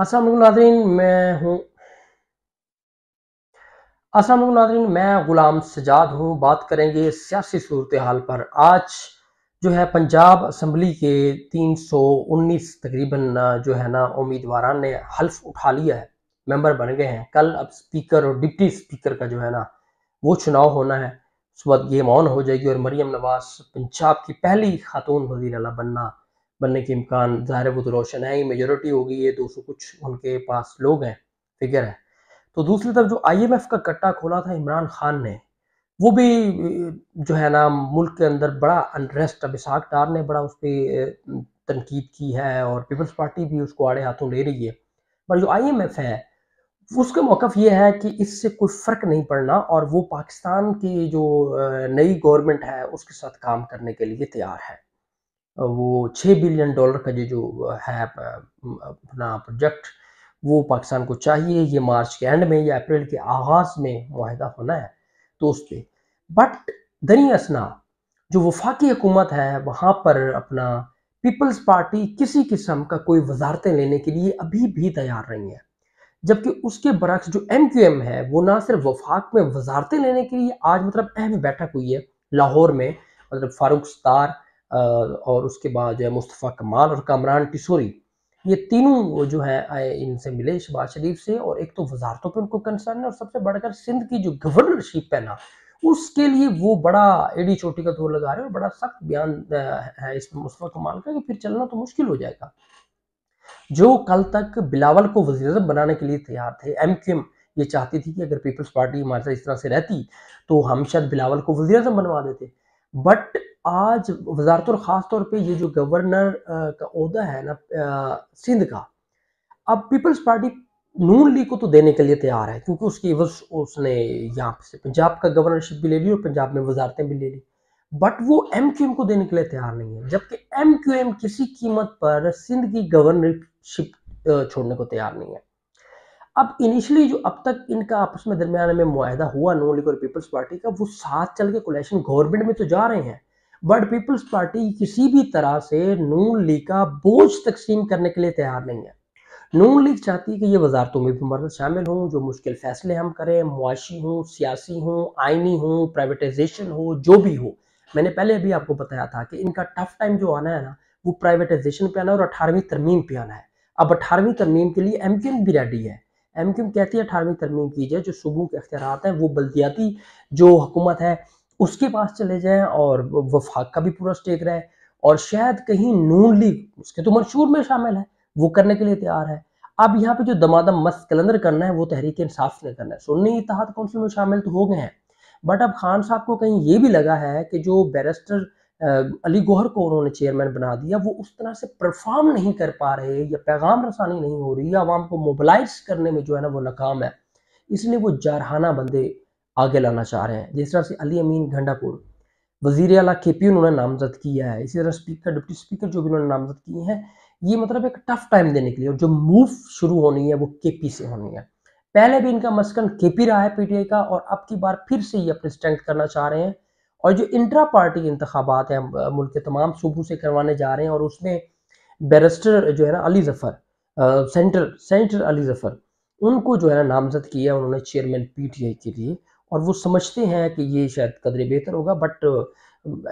अस्सलाम नाजरीन मैं हूँ अस्सलाम नाजरीन मैं ग़ुलाम सजाद हूँ बात करेंगे सियासी सूरत हाल पर आज जो है पंजाब असम्बली के 319 तकरीबन जो है ना उम्मीदवार ने हल्फ उठा लिया है मेंबर बन गए हैं कल अब स्पीकर और डिप्टी स्पीकर का जो है ना वो चुनाव होना है उस वक्त गेम ऑन हो जाएगी और मरियम नवाज पंजाब की पहली खातून वजीर बनना बनने के इम्कान ज़ाहिर वो तो रोशन है ये मेजोरिटी होगी ये दो सौ कुछ उनके पास लोग हैं फिगर है तो दूसरी तरफ जो आईएमएफ का कट्टा खोला था इमरान खान ने वो भी जो है ना मुल्क के अंदर बड़ा अनरेस्ट अब इसहाक डार ने बड़ा उस पर तनकीद की है और पीपल्स पार्टी भी उसको आड़े हाथों ले रही है पर जो आईएमएफ है उसका मौकफ ये है कि इससे कोई फ़र्क नहीं पड़ना और वो पाकिस्तान की जो नई गवर्नमेंट है उसके साथ काम करने के लिए तैयार है वो छः बिलियन डॉलर का जो जो है अपना प्रोजेक्ट वो पाकिस्तान को चाहिए ये मार्च के एंड में या अप्रैल के आगाज़ में माहिदा होना है तो उस पर बट दनी असना जो वफाकी हुकूमत है वहाँ पर अपना पीपल्स पार्टी किसी किस्म का कोई वजारतें लेने के लिए अभी भी तैयार नहीं है जबकि उसके बरक्स जो एम क्यू एम है वो ना सिर्फ वफाक में वजारतें लेने के लिए आज मतलब अहम बैठक हुई है लाहौर में मतलब फारूक सतार और उसके बाद जो है मुस्तफ़ा कमाल और कामरान टिसोरी ये तीनों जो है आए इनसे मिले शबाज शरीफ से और एक तो वजारतों पर उनको कंसर्न है और सबसे बढ़कर सिंध की जो गवर्नरशिप है ना उसके लिए वो बड़ा एडी चोटी का दौर लगा रहे हैं और बड़ा सख्त बयान है इसमें मुस्तफ़ा कमाल का कि फिर चलना तो मुश्किल हो जाएगा जो कल तक बिलावल को वजीर बनाने के लिए तैयार थे एम क्यू एम ये चाहती थी कि अगर पीपल्स पार्टी हमारे साथ इस तरह से रहती तो हम शायद बिलावल को अजम बनवा देते बट आज वजारत और ख़ास तौर पर ये जो गवर्नर का अहदा है ना सिंध का अब पीपल्स पार्टी नून लीग को तो देने के लिए तैयार है क्योंकि उसकी वस उसने यहाँ से पंजाब का गवर्नरशिप भी ले ली और पंजाब में वजारतें भी ले ली बट वो एम क्यू एम को देने के लिए तैयार नहीं है जबकि एम क्यू एम किसी कीमत पर सिंध की गवर्नरशिप छोड़ने को तैयार नहीं है अब इनिशियली जो अब तक इनका आपस में दरमियान में माहदा हुआ नून लीग और पीपल्स पार्टी का वो साथ चल के कोलेशन गवर्नमेंट में तो जा रहे हैं बट पीपल्स पार्टी किसी भी तरह से नून लीग का बोझ तकसीम करने के लिए तैयार नहीं है नून लीग चाहती है कि ये वजारतों में भी मर्द शामिल हों जो मुश्किल फैसले हम करें मुआशी हों सियासी हों आइनी हों प्राइवेटाइजेशन हो जो भी हो मैंने पहले भी आपको बताया था कि इनका टफ टाइम जो आना है ना वो प्राइवेटाइजेशन पे आना है और अठारहवीं तरमीम पे आना है अब अठारहवीं तरमीम के लिए एम भी रेडी है एम कहती है अठारहवीं तरमीम की जाए जो सुबह के अख्तियार हैं वो बल्दियाती जो हुकूमत है उसके पास चले जाएं और वफाक का भी पूरा स्टेक रहे और शायद कहीं नून लीग उसके तो मंशूर में शामिल है वो करने के लिए तैयार है अब यहाँ पे जो दमादम मस्त कलंदर करना है वो तहरीक इंसाफ ने करना है सुन्नी इतिहाद काउंसिल में शामिल तो हो गए हैं बट अब खान साहब को कहीं ये भी लगा है कि जो बैरिस्टर अली गोहर को उन्होंने चेयरमैन बना दिया वो उस तरह से परफॉर्म नहीं कर पा रहे या पैगाम रसानी नहीं हो रही या आवाम को मोबिलाइज करने में जो है ना वो नाकाम है इसलिए वो जारहाना बंदे आगे लाना चाह रहे हैं जिस तरह से अली अमीन घंडापुर वजीर अला के पी उन्होंने नामजद किया है इसी तरह स्पीकर डिप्टी स्पीकर जो भी उन्होंने नामजद किए हैं ये मतलब एक टफ टाइम देने के लिए और जो मूव शुरू होनी है वो के पी से होनी है पहले भी इनका मस्कन के पी रहा है पीटीआई का और अब की बार फिर से ये अपने स्ट्रेंथ करना चाह रहे हैं और जो इंट्रा पार्टी इंतबात हैं मुल्क के तमाम सूबों से करवाने जा रहे हैं और उसमें बैरिस्टर जो है ना अली जफ़र सेंटर सेंटर अली जफ़र उनको जो है ना नामजद किया उन्होंने चेयरमैन पीटीआई के लिए और वो समझते हैं कि ये शायद कदरे बेहतर होगा बट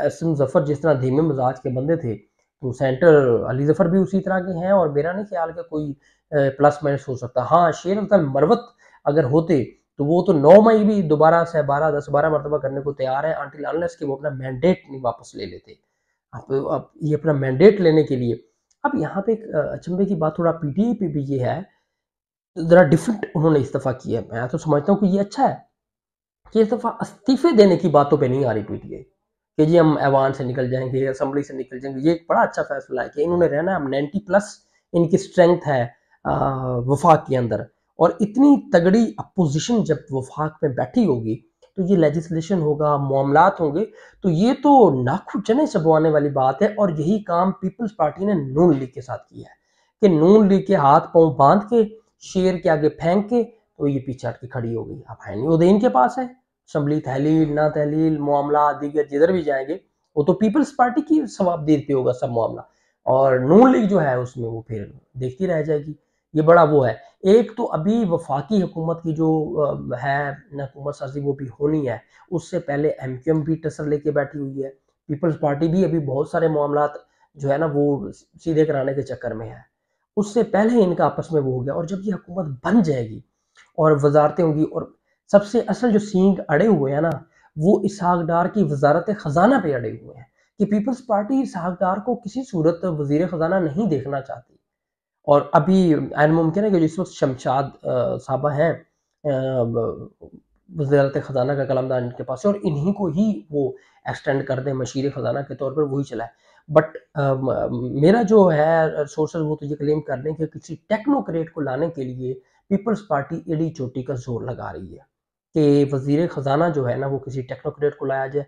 एस एम जफ़र जिस तरह धीमे मिजाज के बंदे थे तो सेंटर अली जफ़र भी उसी तरह के हैं और मेरा नहीं ख्याल का कोई प्लस माइनस हो सकता हाँ शेर अफजल मरवत अगर होते तो वो तो नौ मई भी दोबारा से बारह दस बारह मरतबा करने को तैयार है आंटी अनलेस कि वो अपना मैंडेट नहीं वापस ले लेते अब अब ये अपना मैंडेट लेने के लिए अब यहाँ पे एक अचंबे की बात थोड़ा पी टी पे भी ये है तो ज़रा डिफरेंट उन्होंने इस्तीफ़ा किया मैं तो समझता हूँ कि ये अच्छा है कि इस दफ़ा इस्तीफे देने की बातों पे नहीं आ रही पीटीआई कि जी हम ऐवान से निकल जाएंगे असम्बली से निकल जाएंगे ये एक बड़ा अच्छा फैसला है कि इन्होंने रहना हम नाइन्टी प्लस इनकी स्ट्रेंथ है वफाक के अंदर और इतनी तगड़ी अपोजिशन जब वफाक में बैठी होगी तो ये लेजिस्लेशन होगा मामला होंगे तो ये तो नाखू चने चबवाने वाली बात है और यही काम पीपल्स पार्टी ने नून लीग के साथ किया है कि नून लीग के हाथ पाँव बांध के शेर के आगे फेंक के तो ये पीछे हट के खड़ी हो गई अब है नहीं उदयन के पास है असम्बली तहलील ना तहलील मामला दीगर जिधर भी जाएंगे वो तो पीपल्स पार्टी की देर पे होगा सब मामला और नून लीग जो है उसमें वो फिर देखती रह जाएगी ये बड़ा वो है एक तो अभी वफाकी हुकूमत की जो है हुकूमत साजी वो भी होनी है उससे पहले एम क्यू एम भी टसर लेके बैठी हुई है पीपल्स पार्टी भी अभी बहुत सारे मामला जो है ना वो सीधे कराने के चक्कर में है उससे पहले इनका आपस में वो हो गया और जब ये हुकूमत बन जाएगी और वजारतें होंगी और सबसे असल जो सींग अड़े हुए हैं ना वो इसहाक डार की वजारत ख़जाना पे अड़े हुए हैं कि पीपल्स पार्टी इसहाक डार को किसी सूरत वजीर ख़जाना नहीं देखना चाहती और अभी आयन मुमकिन है कि जिस वक्त शमशाद साहबा हैं वजारत ख़जाना का कलमदान इनके पास है और इन्हीं को ही वो एक्सटेंड कर दें मशीर ख़जाना के तौर पर वही चलाए बट मेरा जो है सोर्स वो तो ये क्लेम कर लें कि किसी टेक्नोक्रेट को लाने के लिए पीपल्स पार्टी एड़ी चोटी का जोर लगा रही है कि वजीर ख़जाना जो है ना वो किसी टेक्नोक्रेट को लाया जाए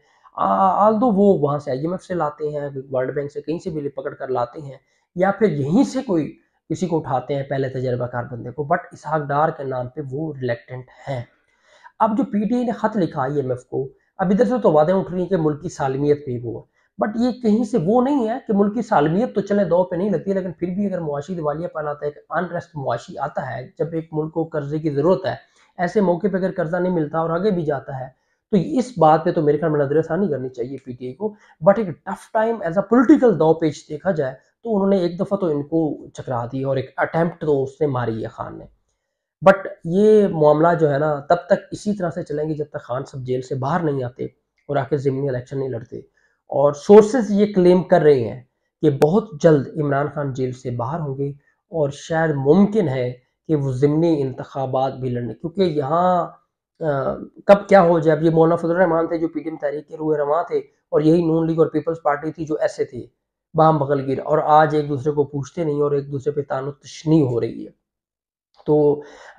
आल दो वो वहाँ से आई एम एफ से लाते हैं वर्ल्ड बैंक से कहीं से भी पकड़ कर लाते हैं या फिर यहीं से कोई किसी को उठाते हैं पहले तजर्बाकार बंदे को बट इसहाक डार के नाम पे वो रिलेक्टेंट हैं अब जो पीटीए ने ख़त लिखा आई एम एफ को अब इधर से तो वादे उठ रही हैं कि मुल्क की सालमियत भी वो बट ये कहीं से वो नहीं है कि मुल्क की सालमियत तो चले दौ पे नहीं लगती लेकिन फिर भी अगर मुआशी दिवालियापन आता है अनरेस्ट मुआशी आता है जब एक मुल्क को कर्जे की ज़रूरत है ऐसे मौके पर अगर कर्जा नहीं मिलता और आगे भी जाता है तो इस बात पे तो मेरे ख्याल में आसानी करनी चाहिए पीटीए को बट एक tough time as a political दौ पेज देखा जाए तो उन्होंने एक दफ़ा तो इनको चकरा दी और एक अटैम्प्ट तो उसने मारी है खान ने बट ये मामला जो है ना तब तक इसी तरह से चलेंगे जब तक खान सब जेल से बाहर नहीं आते और आखिर जिमनी इलेक्शन नहीं लड़ते और सोर्सेज ये क्लेम कर रहे हैं कि बहुत जल्द इमरान खान जेल से बाहर होंगे और शायद मुमकिन है कि वो ज़मनी इंतबात भी लड़ने क्योंकि यहाँ कब क्या हो जाए अब ये मौलाना फजलरहमान थे जो पी टी एम तहरीक के रूह रवा थे और यही नून लीग और पीपल्स पार्टी थी जो ऐसे थे बाम बगलगिर और आज एक दूसरे को पूछते नहीं और एक दूसरे पर तान तशनी हो रही है तो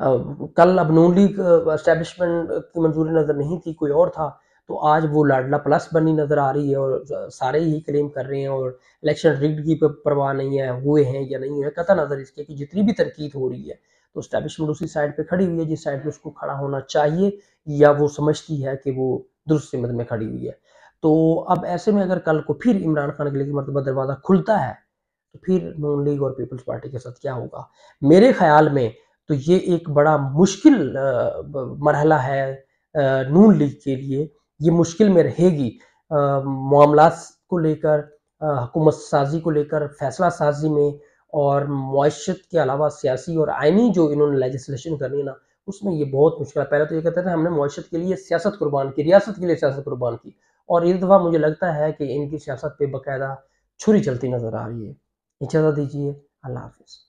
आ, कल अब नून लीग इस्टेबलिशमेंट की मंजूरी नज़र नहीं थी कोई और था तो आज वो लाडला प्लस बनी नज़र आ रही है और सारे ही क्लेम कर रहे हैं और इलेक्शन रिग्ड की परवाह नहीं है हुए हैं या नहीं है कथा नज़र इसके कि जितनी भी तरकीद हो रही है तो स्टैब्लिशमेंट उसी साइड पे खड़ी हुई है जिस साइड पर उसको खड़ा होना चाहिए या वो समझती है कि वो दुरुस्त सिमत में खड़ी हुई है तो अब ऐसे में अगर कल को फिर इमरान खान के लिए मरतबा दरवाज़ा खुलता है तो फिर नून लीग और पीपल्स पार्टी के साथ क्या होगा मेरे ख्याल में तो ये एक बड़ा मुश्किल मरहला है नून लीग के लिए ये मुश्किल में रहेगी मामला को लेकर हुकूमत साजी को लेकर फैसला साजी में और मुशत के अलावा सियासी और आइनी जो इन्होंने लेजिसलेशन करनी है ना उसमें ये बहुत मुश्किल है पहले तो ये कहते थे हमने मुशत के लिए सियासत कुर्बान की रियासत के लिए सियासत कुर्बान की और इस दफ़ा मुझे लगता है कि इनकी सियासत पर बाकायदा छुरी चलती नज़र आ रही है इजाज़त दीजिए अल्लाह हाफिज़